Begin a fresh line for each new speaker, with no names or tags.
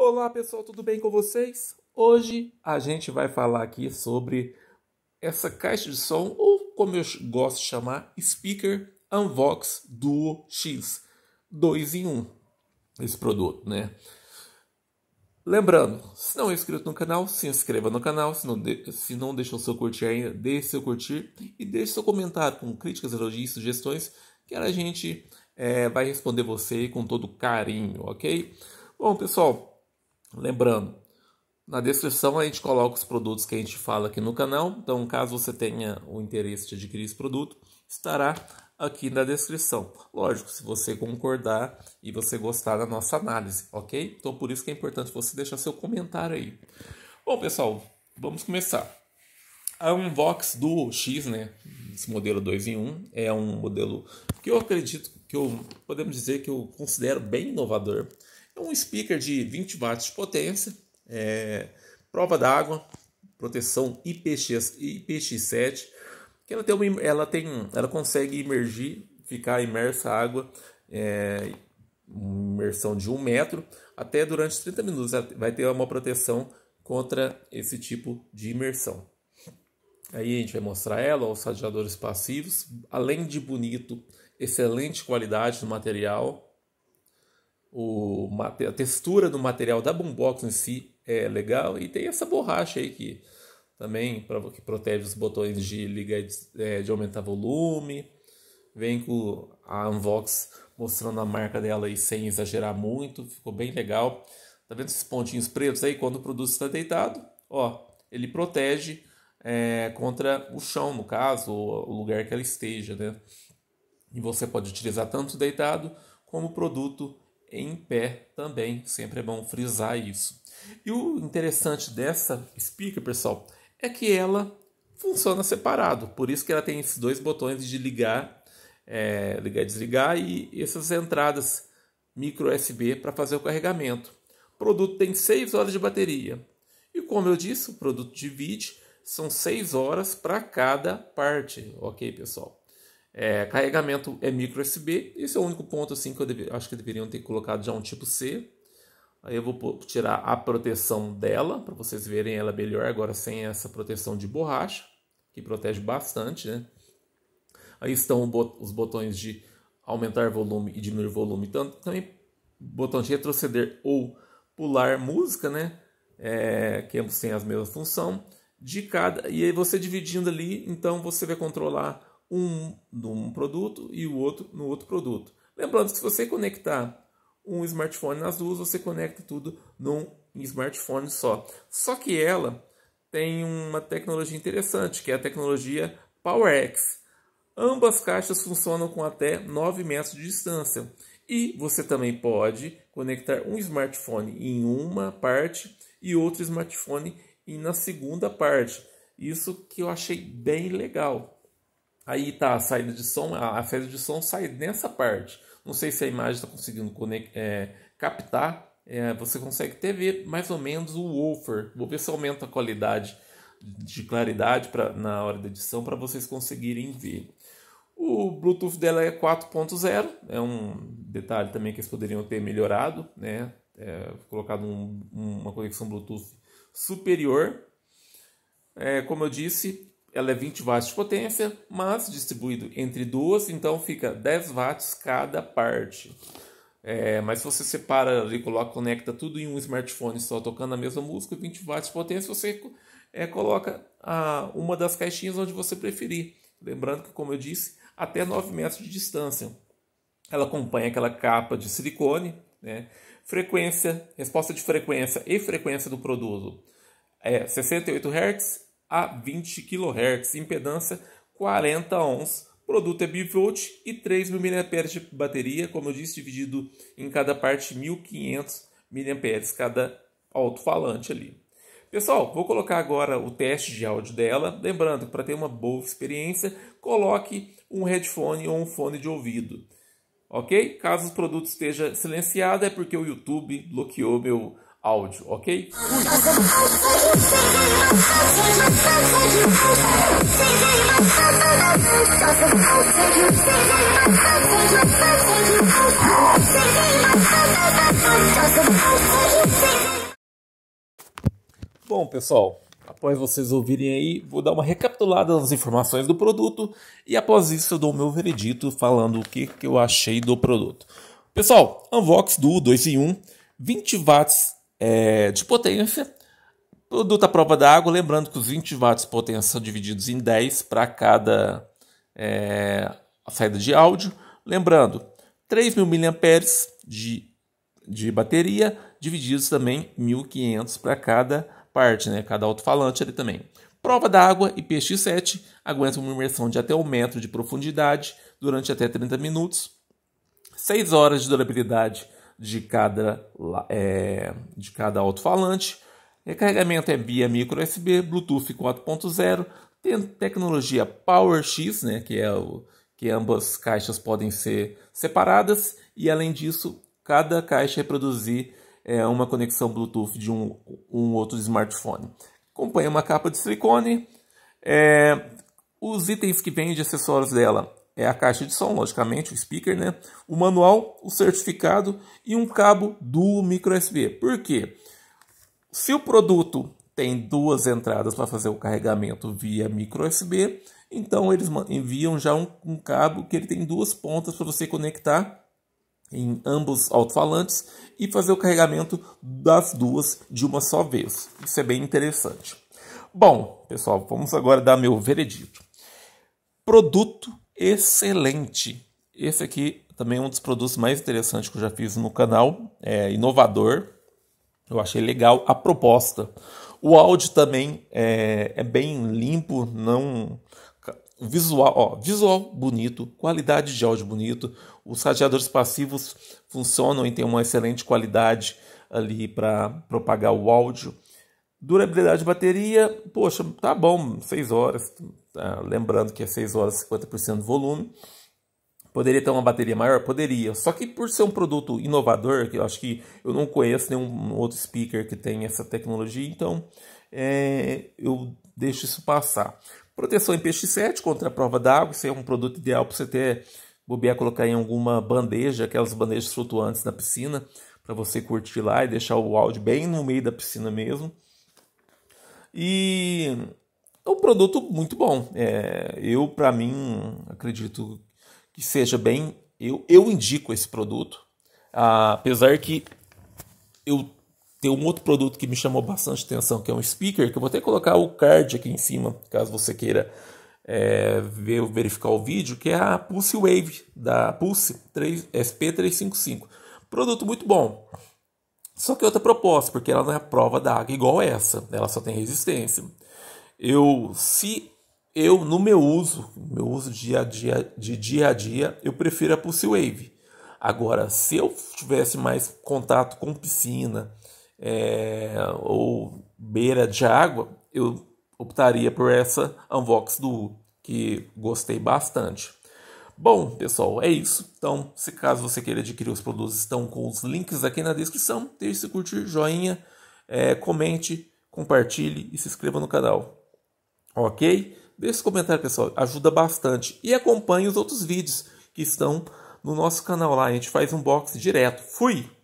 Olá pessoal, tudo bem com vocês? Hoje a gente vai falar aqui sobre essa caixa de som, ou como eu gosto de chamar, Speaker Unvox Duo X 2 em 1. Esse produto, né? Lembrando, se não é inscrito no canal, se inscreva no canal. Se não, de... se não deixou seu curtir ainda, deixe seu curtir e deixe seu comentário com críticas, elogios, sugestões, que a gente é, vai responder você com todo carinho, ok? Bom, pessoal, Lembrando, na descrição a gente coloca os produtos que a gente fala aqui no canal. Então, caso você tenha o interesse de adquirir esse produto, estará aqui na descrição. Lógico, se você concordar e você gostar da nossa análise, ok? Então, por isso que é importante você deixar seu comentário aí. Bom, pessoal, vamos começar. A Unbox Duo X, né? Esse modelo 2 em 1 é um modelo que eu acredito que eu podemos dizer que eu considero bem inovador é um speaker de 20 watts de potência, é, prova d'água, proteção IPX, IPX7, que ela tem, uma, ela tem, ela consegue imergir, ficar imersa a água, é, imersão de um metro, até durante 30 minutos vai ter uma proteção contra esse tipo de imersão. Aí a gente vai mostrar ela aos radiadores passivos, além de bonito, excelente qualidade do material, o, a textura do material da boombox em si é legal e tem essa borracha aí que também que protege os botões de ligar de, é, de aumentar volume vem com a unbox mostrando a marca dela aí sem exagerar muito ficou bem legal tá vendo esses pontinhos pretos aí quando o produto está deitado ó ele protege é, contra o chão no caso o lugar que ela esteja né e você pode utilizar tanto deitado como produto em pé também. Sempre é bom frisar isso. E o interessante dessa speaker, pessoal, é que ela funciona separado. Por isso que ela tem esses dois botões de ligar, é, ligar e desligar e essas entradas micro USB para fazer o carregamento. O produto tem 6 horas de bateria. E como eu disse, o produto divide, são 6 horas para cada parte, ok, pessoal? É, carregamento é micro USB. Esse é o único ponto assim que eu deve, acho que deveriam ter colocado já um tipo C. Aí eu vou tirar a proteção dela para vocês verem ela melhor agora sem essa proteção de borracha, que protege bastante, né? Aí estão os botões de aumentar volume e diminuir volume, tanto também botão de retroceder ou pular música, né? É, que ambos têm as mesmas função de cada e aí você dividindo ali, então você vai controlar um num produto e o outro no outro produto. Lembrando que se você conectar um smartphone nas duas, você conecta tudo num smartphone só. Só que ela tem uma tecnologia interessante, que é a tecnologia PowerX. Ambas caixas funcionam com até 9 metros de distância. E você também pode conectar um smartphone em uma parte e outro smartphone na segunda parte. Isso que eu achei bem legal. Aí tá a saída de som, a, a saída de som sai nessa parte. Não sei se a imagem está conseguindo é, captar. É, você consegue até ver mais ou menos o woofer. Vou ver se aumenta a qualidade de claridade pra, na hora da edição para vocês conseguirem ver. O Bluetooth dela é 4.0, é um detalhe também que eles poderiam ter melhorado, né? É, colocado um, uma conexão Bluetooth superior. É, como eu disse, ela é 20 watts de potência, mas distribuído entre duas, então fica 10 watts cada parte. É, mas se você separa e coloca, conecta tudo em um smartphone só tocando a mesma música, 20 watts de potência, você é, coloca a, uma das caixinhas onde você preferir. Lembrando que, como eu disse, até 9 metros de distância. Ela acompanha aquela capa de silicone, né? frequência, resposta de frequência e frequência do produto é 68 Hz a 20 kHz, impedância 40 ohms, produto é bivolt e 3.000 mAh de bateria, como eu disse, dividido em cada parte 1.500 mAh cada alto-falante ali. Pessoal, vou colocar agora o teste de áudio dela. Lembrando, para ter uma boa experiência, coloque um headphone ou um fone de ouvido. Ok? Caso o produto esteja silenciado, é porque o YouTube bloqueou meu áudio, ok? Bom, pessoal, após vocês ouvirem aí, vou dar uma recapitulada das informações do produto e após isso eu dou o meu veredito falando o que, que eu achei do produto. Pessoal, Unbox Duo 2 em 1, 20 watts é, de potência. Produto à prova d'água, lembrando que os 20 watts de potência são divididos em 10 para cada é, saída de áudio. Lembrando, 3.000 mAh de, de bateria, divididos também 1.500 para cada parte, né? cada alto-falante ali também. Prova d'água e px 7 aguenta uma imersão de até 1 metro de profundidade durante até 30 minutos, 6 horas de durabilidade de cada, é, de cada alto-falante. Recarregamento é via micro USB, Bluetooth 4.0, tem tecnologia PowerX, né, que é o que ambas caixas podem ser separadas e além disso, cada caixa reproduzir é, uma conexão Bluetooth de um, um outro smartphone. Acompanha uma capa de silicone. É, os itens que vêm de acessórios dela é a caixa de som, logicamente, o speaker, né? o manual, o certificado e um cabo do micro USB. Por quê? Se o produto tem duas entradas para fazer o carregamento via micro USB, então eles enviam já um, um cabo que ele tem duas pontas para você conectar em ambos alto-falantes e fazer o carregamento das duas de uma só vez. Isso é bem interessante. Bom, pessoal, vamos agora dar meu veredito. Produto excelente. Esse aqui também é um dos produtos mais interessantes que eu já fiz no canal, é inovador. Eu achei legal a proposta. O áudio também é, é bem limpo, não visual, ó, visual bonito, qualidade de áudio bonito. Os radiadores passivos funcionam e têm uma excelente qualidade ali para propagar o áudio. Durabilidade de bateria, poxa, tá bom, 6 horas, Tá? Lembrando que é 6 horas 50% do volume. Poderia ter uma bateria maior? Poderia. Só que por ser um produto inovador, que eu acho que eu não conheço nenhum outro speaker que tem essa tecnologia, então é, eu deixo isso passar. Proteção em peixe 7 contra a prova d'água, isso é um produto ideal para você ter bobear colocar em alguma bandeja, aquelas bandejas flutuantes na piscina, para você curtir lá e deixar o áudio bem no meio da piscina mesmo. E é um produto muito bom. É, eu, para mim, acredito que seja bem. Eu, eu indico esse produto, apesar que eu tenho um outro produto que me chamou bastante atenção, que é um speaker, que eu vou até colocar o card aqui em cima, caso você queira é, ver, verificar o vídeo, que é a Pulse Wave, da Pulse 3, SP355. Produto muito bom. Só que outra proposta, porque ela não é prova da água igual essa, ela só tem resistência eu se eu no meu uso, meu uso dia a dia, de dia a dia, eu prefiro a Pulse Wave. Agora, se eu tivesse mais contato com piscina é, ou beira de água, eu optaria por essa Unbox do que gostei bastante. Bom, pessoal, é isso. Então, se caso você queira adquirir os produtos, estão com os links aqui na descrição. Deixe se curtir, joinha, é, comente, compartilhe e se inscreva no canal. Ok? Deixe comentário, pessoal, ajuda bastante. E acompanhe os outros vídeos que estão no nosso canal lá. A gente faz um unboxing direto. Fui!